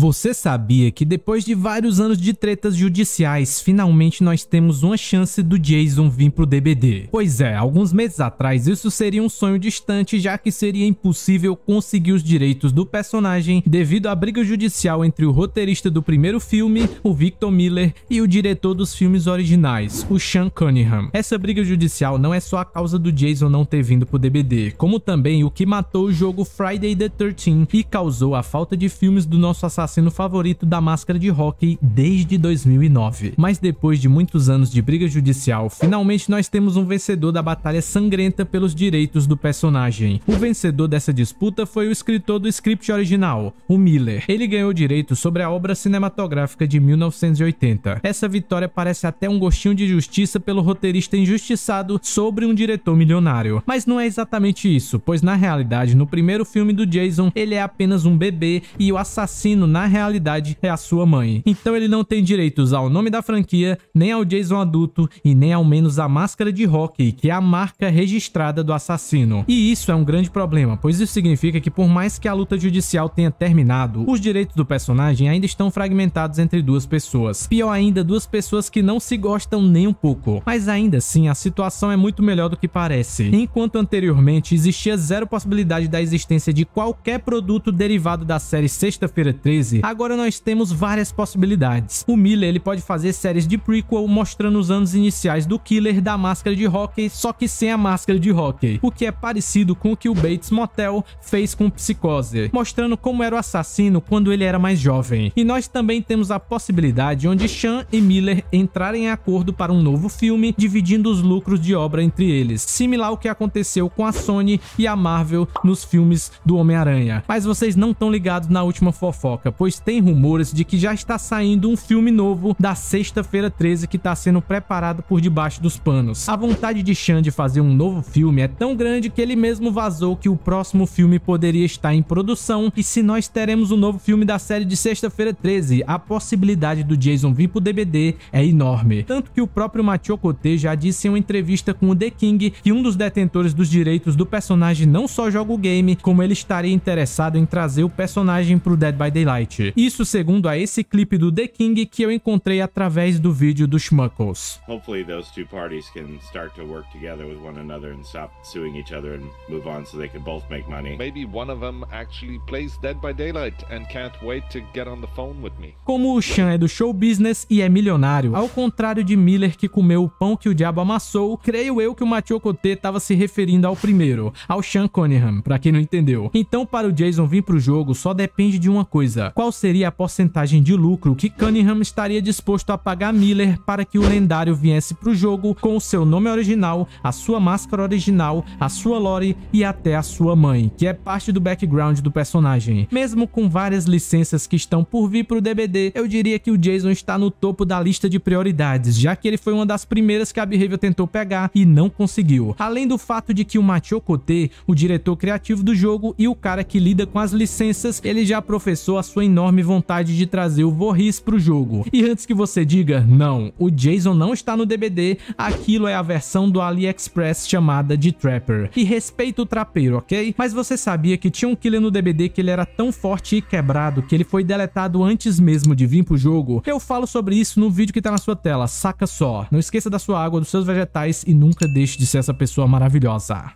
Você sabia que depois de vários anos de tretas judiciais, finalmente nós temos uma chance do Jason vir pro DBD? Pois é, alguns meses atrás isso seria um sonho distante, já que seria impossível conseguir os direitos do personagem devido à briga judicial entre o roteirista do primeiro filme, o Victor Miller, e o diretor dos filmes originais, o Sean Cunningham. Essa briga judicial não é só a causa do Jason não ter vindo pro DBD, como também o que matou o jogo Friday the 13 th e causou a falta de filmes do nosso assassino sendo favorito da máscara de hockey desde 2009. Mas depois de muitos anos de briga judicial, finalmente nós temos um vencedor da batalha sangrenta pelos direitos do personagem. O vencedor dessa disputa foi o escritor do script original, o Miller. Ele ganhou direitos sobre a obra cinematográfica de 1980. Essa vitória parece até um gostinho de justiça pelo roteirista injustiçado sobre um diretor milionário. Mas não é exatamente isso, pois na realidade, no primeiro filme do Jason, ele é apenas um bebê e o assassino na na realidade é a sua mãe. Então ele não tem direitos ao nome da franquia, nem ao Jason adulto e nem ao menos a máscara de Rocky, que é a marca registrada do assassino. E isso é um grande problema, pois isso significa que por mais que a luta judicial tenha terminado, os direitos do personagem ainda estão fragmentados entre duas pessoas. Pior ainda, duas pessoas que não se gostam nem um pouco. Mas ainda assim, a situação é muito melhor do que parece. Enquanto anteriormente existia zero possibilidade da existência de qualquer produto derivado da série Sexta-feira 13, 13. Agora nós temos várias possibilidades. O Miller ele pode fazer séries de prequel mostrando os anos iniciais do Killer da máscara de hockey, só que sem a máscara de hockey, o que é parecido com o que o Bates Motel fez com Psicose, mostrando como era o assassino quando ele era mais jovem. E nós também temos a possibilidade onde Chan e Miller entrarem em acordo para um novo filme, dividindo os lucros de obra entre eles, similar ao que aconteceu com a Sony e a Marvel nos filmes do Homem-Aranha. Mas vocês não estão ligados na última fofoca, época, pois tem rumores de que já está saindo um filme novo da Sexta-feira 13 que está sendo preparado por debaixo dos panos. A vontade de Chan de fazer um novo filme é tão grande que ele mesmo vazou que o próximo filme poderia estar em produção e se nós teremos um novo filme da série de Sexta-feira 13, a possibilidade do Jason vir pro DBD é enorme. Tanto que o próprio Machio Kote já disse em uma entrevista com o The King que um dos detentores dos direitos do personagem não só joga o game, como ele estaria interessado em trazer o personagem pro Dead by Daylight site. Isso segundo a esse clipe do The King que eu encontrei através do vídeo do Schmuckles. Hopefully those two parties can start to work together with one another and stop suing each other and move on so they can both make money. Maybe one of them actually plays Dead by Daylight and can't wait to get on the phone with me. Como o Sean é do show business e é milionário, ao contrário de Miller que comeu o pão que o diabo amassou, creio eu que o Mathieu Coté estava se referindo ao primeiro, ao Sean Cunningham, para quem não entendeu. Então para o Jason vir pro jogo só depende de uma coisa, qual seria a porcentagem de lucro que Cunningham estaria disposto a pagar Miller para que o lendário viesse para o jogo com o seu nome original, a sua máscara original, a sua lore e até a sua mãe, que é parte do background do personagem. Mesmo com várias licenças que estão por vir para o DBD, eu diria que o Jason está no topo da lista de prioridades, já que ele foi uma das primeiras que a Behavior tentou pegar e não conseguiu. Além do fato de que o Machio Kote, o diretor criativo do jogo e o cara que lida com as licenças, ele já professou a sua sua enorme vontade de trazer o para pro jogo. E antes que você diga, não, o Jason não está no DBD, aquilo é a versão do AliExpress chamada de Trapper. E respeita o trapeiro, ok? Mas você sabia que tinha um killer no DBD que ele era tão forte e quebrado que ele foi deletado antes mesmo de vir pro jogo? Eu falo sobre isso no vídeo que tá na sua tela, saca só. Não esqueça da sua água, dos seus vegetais e nunca deixe de ser essa pessoa maravilhosa.